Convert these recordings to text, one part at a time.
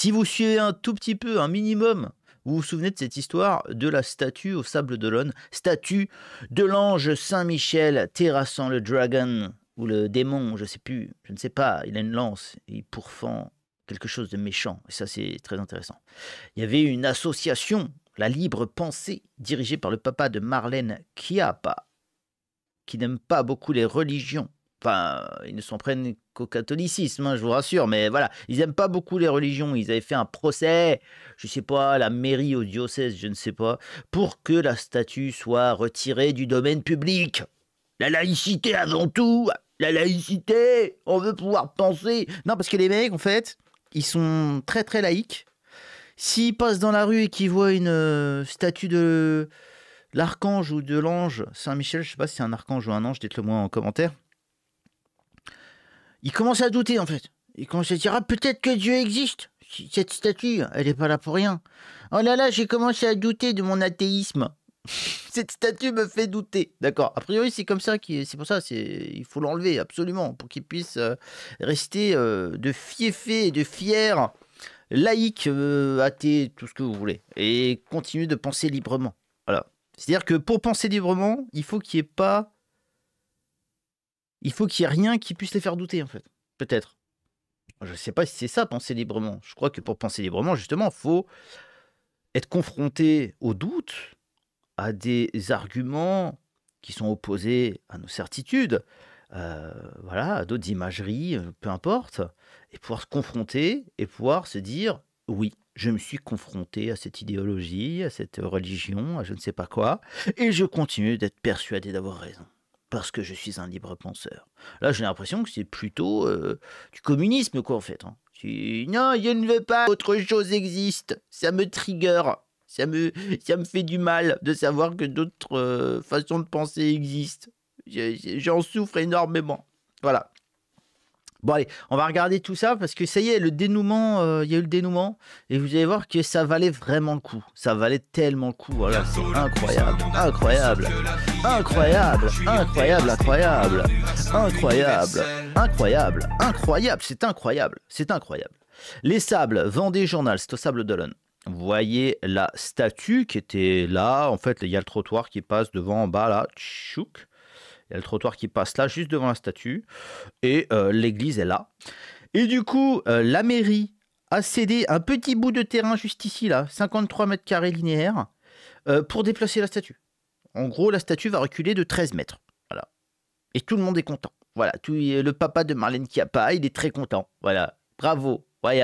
Si vous suivez un tout petit peu, un minimum, vous vous souvenez de cette histoire de la statue au Sable d'Olonne, statue de l'ange Saint-Michel terrassant le dragon ou le démon, je ne sais plus, je ne sais pas, il a une lance, il pourfend quelque chose de méchant, et ça c'est très intéressant. Il y avait une association, la Libre Pensée, dirigée par le papa de Marlène Chiappa, qui n'aime pas beaucoup les religions, Enfin, ils ne s'en prennent qu'au catholicisme, hein, je vous rassure, mais voilà, ils n'aiment pas beaucoup les religions. Ils avaient fait un procès, je ne sais pas, la mairie, au diocèse, je ne sais pas, pour que la statue soit retirée du domaine public. La laïcité avant tout La laïcité On veut pouvoir penser Non, parce que les mecs, en fait, ils sont très très laïcs. S'ils passent dans la rue et qu'ils voient une euh, statue de l'archange ou de l'ange Saint-Michel, je ne sais pas si c'est un archange ou un ange, dites-le moi en commentaire il commence à douter en fait. Il commence à dire ah, peut-être que Dieu existe. Cette statue, elle n'est pas là pour rien. Oh là là, j'ai commencé à douter de mon athéisme. Cette statue me fait douter. D'accord. A priori, c'est comme ça qui, c'est pour ça, c'est, il faut l'enlever absolument pour qu'il puisse euh, rester euh, de fiefé, de fier, laïque, euh, athée, tout ce que vous voulez, et continuer de penser librement. Voilà. C'est-à-dire que pour penser librement, il faut qu'il n'y ait pas il faut qu'il n'y ait rien qui puisse les faire douter, en fait. Peut-être. Je ne sais pas si c'est ça, penser librement. Je crois que pour penser librement, justement, il faut être confronté au doute, à des arguments qui sont opposés à nos certitudes, euh, voilà, à d'autres imageries, euh, peu importe, et pouvoir se confronter et pouvoir se dire oui, je me suis confronté à cette idéologie, à cette religion, à je ne sais pas quoi, et je continue d'être persuadé d'avoir raison parce que je suis un libre penseur. Là, j'ai l'impression que c'est plutôt euh, du communisme, quoi, en fait. Hein. Non, je ne veux pas, autre chose existe. Ça me trigger. Ça me, ça me fait du mal de savoir que d'autres euh, façons de penser existent. J'en souffre énormément. Voilà. Bon allez, on va regarder tout ça parce que ça y est, le dénouement, euh, il y a eu le dénouement et vous allez voir que ça valait vraiment le coup. Ça valait tellement le coup, voilà, c'est incroyable, incroyable, incroyable, incroyable, incroyable, incroyable, incroyable, incroyable, c'est incroyable, c'est incroyable. Les sables, Vendée Journal, c'est au sable d'OLON. Vous voyez la statue qui était là, en fait, il y a le trottoir qui passe devant en bas là, tchouk. Il y a le trottoir qui passe là, juste devant la statue. Et euh, l'église est là. Et du coup, euh, la mairie a cédé un petit bout de terrain juste ici, là, 53 mètres carrés linéaires, euh, pour déplacer la statue. En gros, la statue va reculer de 13 mètres. Voilà. Et tout le monde est content. Voilà, le papa de Marlène qui pas, il est très content. Voilà, bravo, Ouais,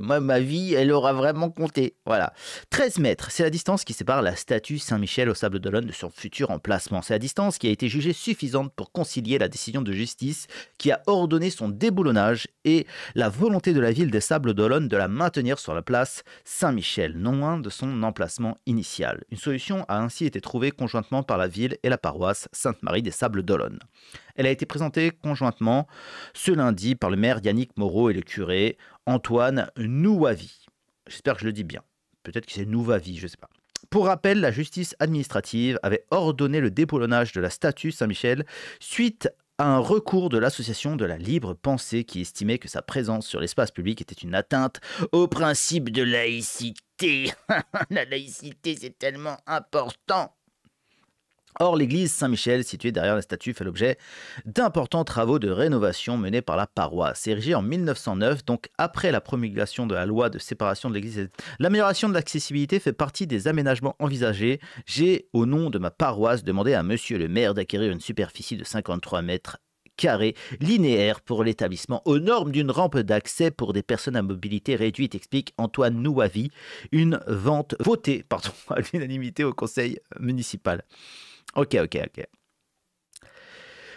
ma vie, elle aura vraiment compté. Voilà. 13 mètres, c'est la distance qui sépare la statue Saint-Michel au Sable d'Olonne de son futur emplacement. C'est la distance qui a été jugée suffisante pour concilier la décision de justice qui a ordonné son déboulonnage et la volonté de la ville des Sables d'Olonne de la maintenir sur la place Saint-Michel, non loin de son emplacement initial. Une solution a ainsi été trouvée conjointement par la ville et la paroisse Sainte-Marie des Sables d'Olonne. Elle a été présentée conjointement ce lundi par le maire Yannick Moreau et le curé Antoine Nouavi. J'espère que je le dis bien. Peut-être que c'est Nouavi, je ne sais pas. Pour rappel, la justice administrative avait ordonné le dépollonnage de la statue Saint-Michel suite à un recours de l'association de la libre pensée qui estimait que sa présence sur l'espace public était une atteinte au principe de laïcité. la laïcité, c'est tellement important. Or, l'église Saint-Michel, située derrière la statue, fait l'objet d'importants travaux de rénovation menés par la paroisse. Érigée en 1909, donc après la promulgation de la loi de séparation de l'église, l'amélioration de l'accessibilité fait partie des aménagements envisagés. J'ai, au nom de ma paroisse, demandé à monsieur le maire d'acquérir une superficie de 53 mètres carrés linéaires pour l'établissement aux normes d'une rampe d'accès pour des personnes à mobilité réduite, explique Antoine Nouavi, une vente votée à l'unanimité au conseil municipal. Ok, ok, ok.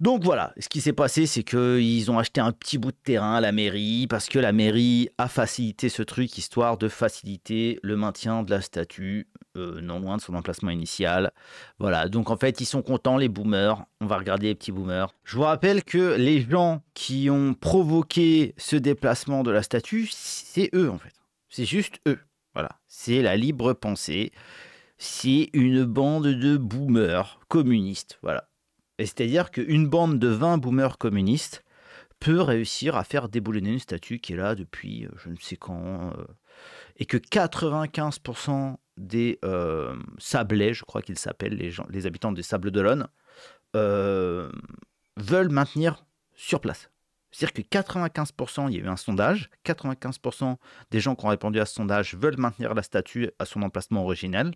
Donc voilà, ce qui s'est passé, c'est qu'ils ont acheté un petit bout de terrain à la mairie, parce que la mairie a facilité ce truc, histoire de faciliter le maintien de la statue, euh, non loin de son emplacement initial. Voilà, donc en fait, ils sont contents, les boomers. On va regarder les petits boomers. Je vous rappelle que les gens qui ont provoqué ce déplacement de la statue, c'est eux en fait. C'est juste eux. Voilà, c'est la libre pensée c'est une bande de boomers communistes. Voilà. C'est-à-dire qu'une bande de 20 boomers communistes peut réussir à faire déboulonner une statue qui est là depuis euh, je ne sais quand, euh, et que 95% des euh, je crois qu'ils s'appellent, les, les habitants des Sables d'Olonne, euh, veulent maintenir sur place. C'est-à-dire que 95%, il y a eu un sondage, 95% des gens qui ont répondu à ce sondage veulent maintenir la statue à son emplacement originel.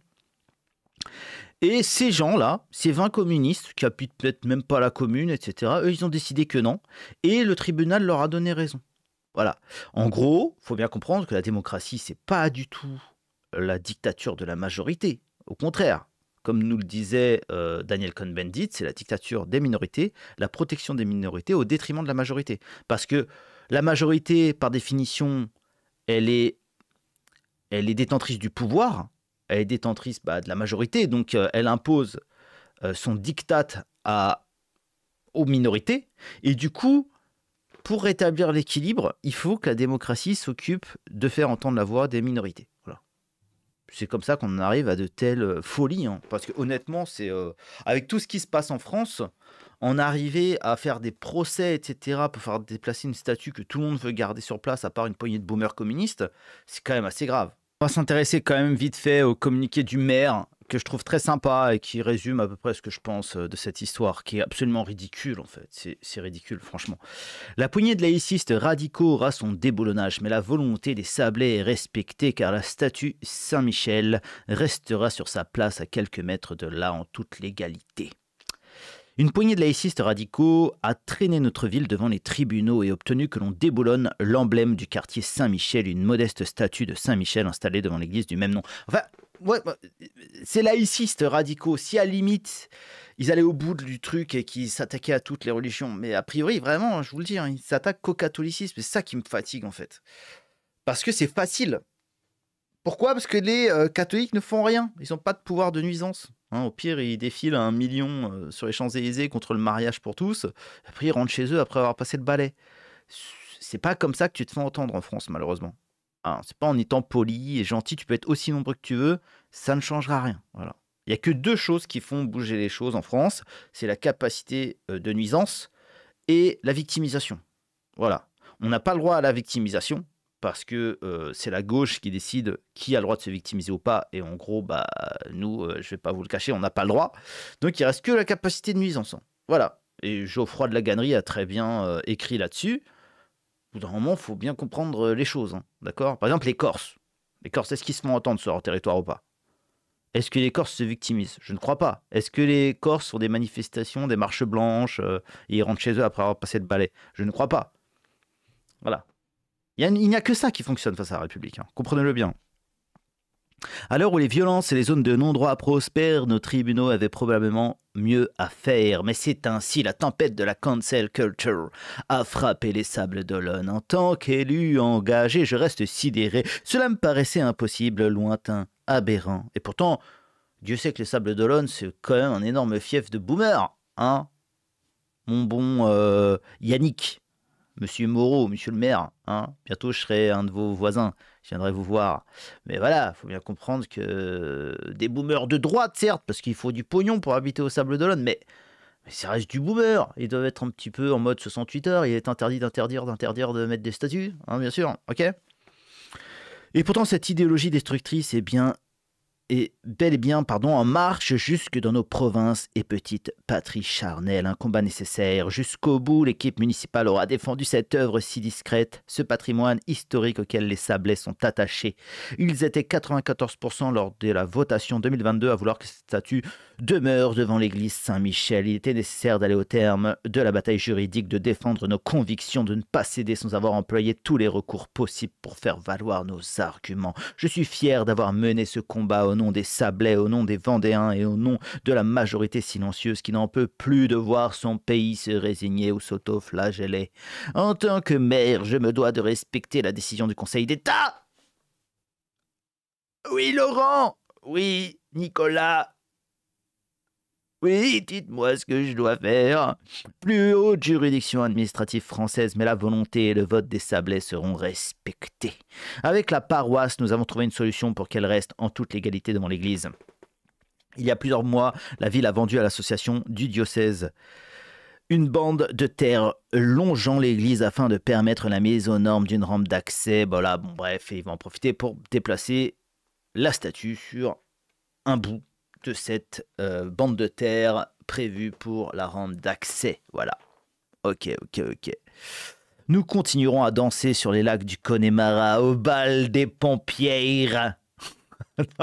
Et ces gens-là, ces 20 communistes qui habitent peut-être même pas la commune, etc., eux, ils ont décidé que non. Et le tribunal leur a donné raison. Voilà. En gros, faut bien comprendre que la démocratie, c'est pas du tout la dictature de la majorité. Au contraire, comme nous le disait euh, Daniel Cohn-Bendit, c'est la dictature des minorités, la protection des minorités au détriment de la majorité. Parce que la majorité, par définition, elle est, elle est détentrice du pouvoir, elle est détentrice bah, de la majorité, donc euh, elle impose euh, son diktat aux minorités. Et du coup, pour rétablir l'équilibre, il faut que la démocratie s'occupe de faire entendre la voix des minorités. C'est comme ça qu'on arrive à de telles euh, folies. Hein. Parce que honnêtement, c'est avec tout ce qui se passe en France, en arriver à faire des procès, etc., pour faire déplacer une statue que tout le monde veut garder sur place, à part une poignée de boomers communistes, c'est quand même assez grave. On va s'intéresser quand même vite fait au communiqué du maire que je trouve très sympa et qui résume à peu près ce que je pense euh, de cette histoire, qui est absolument ridicule en fait. C'est ridicule, franchement. La poignée de laïcistes radicaux aura son déboulonnage, mais la volonté des sablés est respectée car la statue Saint-Michel restera sur sa place à quelques mètres de là en toute légalité. Une poignée de laïcistes radicaux a traîné notre ville devant les tribunaux et obtenu que l'on déboulonne l'emblème du quartier Saint-Michel, une modeste statue de Saint-Michel installée devant l'église du même nom. Enfin, ouais, ces laïcistes radicaux, si à limite ils allaient au bout du truc et qu'ils s'attaquaient à toutes les religions, mais a priori, vraiment, je vous le dis, hein, ils s'attaquent qu'au catholicisme, c'est ça qui me fatigue en fait. Parce que c'est facile. Pourquoi Parce que les euh, catholiques ne font rien, ils n'ont pas de pouvoir de nuisance. Hein, au pire, ils défilent un million euh, sur les Champs-Élysées contre le mariage pour tous. Après, ils rentrent chez eux après avoir passé le balai. C'est pas comme ça que tu te fais entendre en France, malheureusement. Ce hein, c'est pas en étant poli et gentil, tu peux être aussi nombreux que tu veux, ça ne changera rien. Voilà. Il n'y a que deux choses qui font bouger les choses en France c'est la capacité euh, de nuisance et la victimisation. Voilà. On n'a pas le droit à la victimisation, parce que euh, c'est la gauche qui décide qui a le droit de se victimiser ou pas, et en gros, bah, nous, je euh, je vais pas vous le cacher, on n'a pas le droit. Donc il ne reste que la capacité de nuisance. Hein. Voilà. Et Geoffroy de la Gannerie a très bien euh, écrit là-dessus. Au il faut bien comprendre les choses. Hein. D'accord Par exemple, les Corses. Les Corses, est-ce qu'ils se font entendre sur leur territoire ou pas Est-ce que les Corses se victimisent Je ne crois pas. Est-ce que les Corses font des manifestations, des marches blanches, et ils rentrent chez eux après avoir passé de balai Je ne crois pas. Voilà. Il n'y a, que ça qui fonctionne face à la République, hein. comprenez-le bien. À l'heure où les violences et les zones de non-droit prospèrent, nos tribunaux avaient probablement mieux à faire. Mais c'est ainsi la tempête de la cancel culture a frappé les sables d'Olonne. En tant qu'élu engagé, je reste sidéré. Cela me paraissait impossible, lointain, aberrant. Et pourtant, Dieu sait que les sables d'Olonne, c'est quand même un énorme fief de boomer, hein Mon bon euh, Yannick. Monsieur Moreau, monsieur le maire, hein, bientôt je serai un de vos voisins, je viendrai vous voir. Mais voilà, faut bien comprendre que euh, des boomers de droite, certes, parce qu'il faut du pognon pour habiter au Sable d'Olonne, mais, mais ça reste du boomer. Ils doivent être un petit peu en mode 68 heures, il est interdit d'interdire, d'interdire de mettre des statues, hein, bien sûr, ok Et pourtant, cette idéologie destructrice, est bien, et bel et bien pardon, en marche jusque dans nos provinces et petites patries charnelles. Un combat nécessaire. Jusqu'au bout, l'équipe municipale aura défendu cette œuvre si discrète, ce patrimoine historique auquel les Sablés sont attachés. Ils étaient 94% lors de la votation 2022 à vouloir que cette statue demeure devant l'église Saint-Michel. Il était nécessaire d'aller au terme de la bataille juridique, de défendre nos convictions, de ne pas céder sans avoir employé tous les recours possibles pour faire valoir nos arguments. Je suis fier d'avoir mené ce combat au nom des Sablais, au nom des Vendéens et au nom de la majorité silencieuse qui n'en peut plus de voir son pays se résigner ou sauto En tant que maire, je me dois de respecter la décision du Conseil d'État. Oui, Laurent Oui, Nicolas oui, dites-moi ce que je dois faire. Plus haute juridiction administrative française, mais la volonté et le vote des Sablés seront respectés. Avec la paroisse, nous avons trouvé une solution pour qu'elle reste en toute légalité devant l'Église. Il y a plusieurs mois, la ville a vendu à l'association du diocèse une bande de terre longeant l'église afin de permettre la mise aux normes d'une rampe d'accès. Voilà, bon bref, ils vont en profiter pour déplacer la statue sur un bout de cette euh, bande de terre prévue pour la rampe d'accès. Voilà. Ok, ok, ok. Nous continuerons à danser sur les lacs du Connemara au bal des pompiers.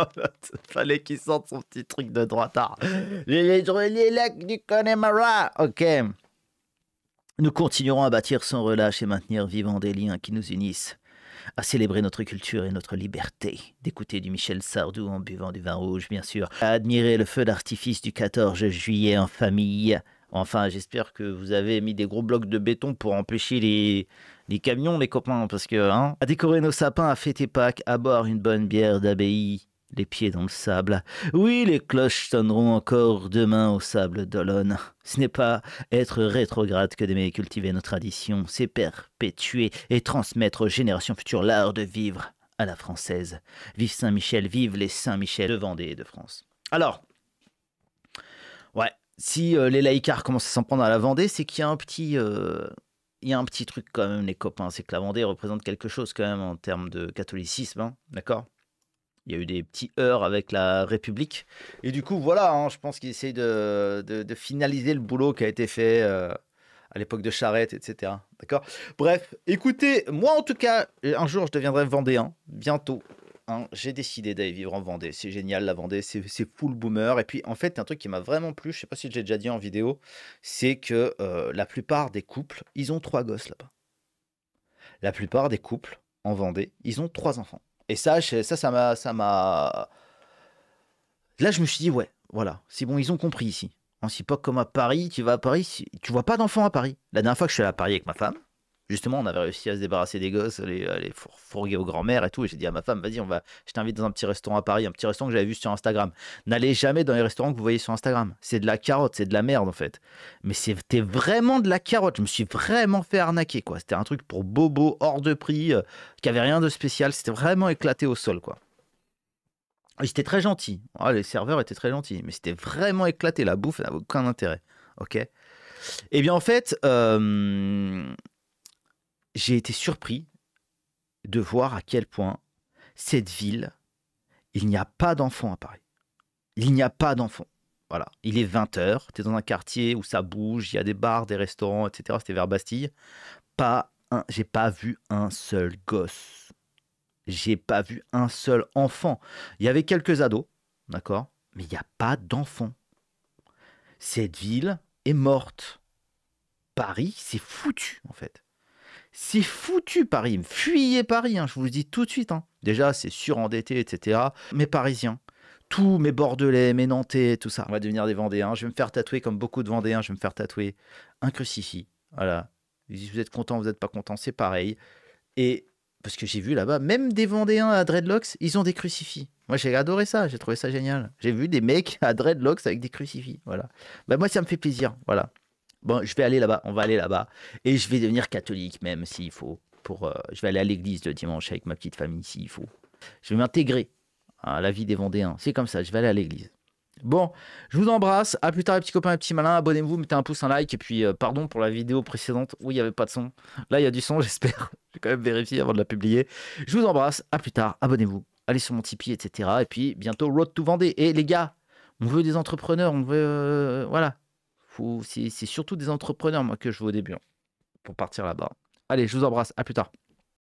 fallait qu'il sente son petit truc de droitard. Ah, les, les lacs du Connemara. Ok. Nous continuerons à bâtir sans relâche et maintenir vivants des liens qui nous unissent à célébrer notre culture et notre liberté, d'écouter du Michel Sardou en buvant du vin rouge, bien sûr, à admirer le feu d'artifice du 14 juillet en famille. Enfin, j'espère que vous avez mis des gros blocs de béton pour empêcher les, les camions, les copains, parce que, hein. à décorer nos sapins, à fêter Pâques, à boire une bonne bière d'abbaye les pieds dans le sable. Oui, les cloches sonneront encore demain au sable d'Olonne. Ce n'est pas être rétrograde que d'aimer cultiver nos traditions, c'est perpétuer et transmettre aux générations futures l'art de vivre à la française. Vive Saint-Michel, vive les Saint-Michel de Vendée de France. Alors, ouais, si euh, les laïcars commencent à s'en prendre à la Vendée, c'est qu'il y a un petit... Euh, il a un petit truc quand même, les copains, c'est que la Vendée représente quelque chose quand même en termes de catholicisme, hein, d'accord il y a eu des petits heurts avec la République. Et du coup, voilà, hein, je pense qu'ils essayent de, finaliser le boulot qui a été fait euh, à l'époque de Charrette, etc. D'accord Bref, écoutez, moi en tout cas, euh, un jour je deviendrai Vendéen, bientôt. Hein, j'ai décidé d'aller vivre en Vendée. C'est génial, la Vendée, c'est full boomer. Et puis, en fait, un truc qui m'a vraiment plu, je sais pas si j'ai déjà dit en vidéo, c'est que euh, la plupart des couples, ils ont trois gosses là-bas. La plupart des couples en Vendée, ils ont trois enfants. Et ça, ça, ça m'a, ça m'a. Là, je me suis dit, ouais, voilà, c'est bon, ils ont compris ici. En si pas comme à Paris, tu vas à Paris, tu vois pas d'enfants à Paris. La dernière fois que je suis allé à Paris avec ma femme, justement, on avait réussi à se débarrasser des gosses, les, euh, les fourguer aux grand-mères et tout. Et j'ai dit à ma femme, vas-y, on va, je t'invite dans un petit restaurant à Paris, un petit restaurant que j'avais vu sur Instagram. N'allez jamais dans les restaurants que vous voyez sur Instagram. C'est de la carotte, c'est de la merde en fait. Mais c'était vraiment de la carotte. Je me suis vraiment fait arnaquer quoi. C'était un truc pour bobo, hors de prix, euh, qui avait rien de spécial. C'était vraiment éclaté au sol quoi. c'était très gentil. Oh, les serveurs étaient très gentils, mais c'était vraiment éclaté. La bouffe n'avait aucun intérêt. Ok. Et eh bien en fait, euh, j'ai été surpris de voir à quel point cette ville, il n'y a pas d'enfants à Paris. Il n'y a pas d'enfants. Voilà, il est 20h, tu es dans un quartier où ça bouge, il y a des bars, des restaurants, etc. C'était vers Bastille. Pas un, j'ai pas vu un seul gosse. J'ai pas vu un seul enfant. Il y avait quelques ados, d'accord Mais il n'y a pas d'enfants. Cette ville est morte. Paris, c'est foutu, en fait. C'est foutu Paris. Fuyez Paris, hein, je vous le dis tout de suite. Hein. Déjà, c'est surendetté, etc. Mais Parisiens, tous mes Bordelais, mes Nantais, tout ça. On va devenir des Vendéens. Je vais me faire tatouer comme beaucoup de Vendéens. Je vais me faire tatouer un crucifix. Voilà. Si vous êtes content, vous n'êtes pas content, c'est pareil. Et parce que j'ai vu là-bas, même des Vendéens à Dreadlocks, ils ont des crucifix. Moi, j'ai adoré ça, j'ai trouvé ça génial. J'ai vu des mecs à Dreadlocks avec des crucifix. Voilà. Bah, moi, ça me fait plaisir. Voilà bon, je vais aller là-bas, on va aller là-bas, et je vais devenir catholique même s'il faut. Pour, euh, je vais aller à l'église le dimanche avec ma petite famille s'il faut. Je vais m'intégrer à la vie des Vendéens. C'est comme ça, je vais aller à l'église. Bon, je vous embrasse. À plus tard, les petits copains, les petits malins. Abonnez-vous, mettez un pouce, un like. Et puis, euh, pardon pour la vidéo précédente où il n'y avait pas de son. Là, il y a du son, j'espère. J'ai quand même vérifié avant de la publier. Je vous embrasse. À plus tard. Abonnez-vous. Allez sur mon Tipeee, etc. Et puis, bientôt, Road to Vendée. Et les gars, on veut des entrepreneurs. On veut. Euh, voilà. C'est surtout des entrepreneurs, moi, que je vois au début hein, pour partir là-bas. Allez, je vous embrasse. À plus tard.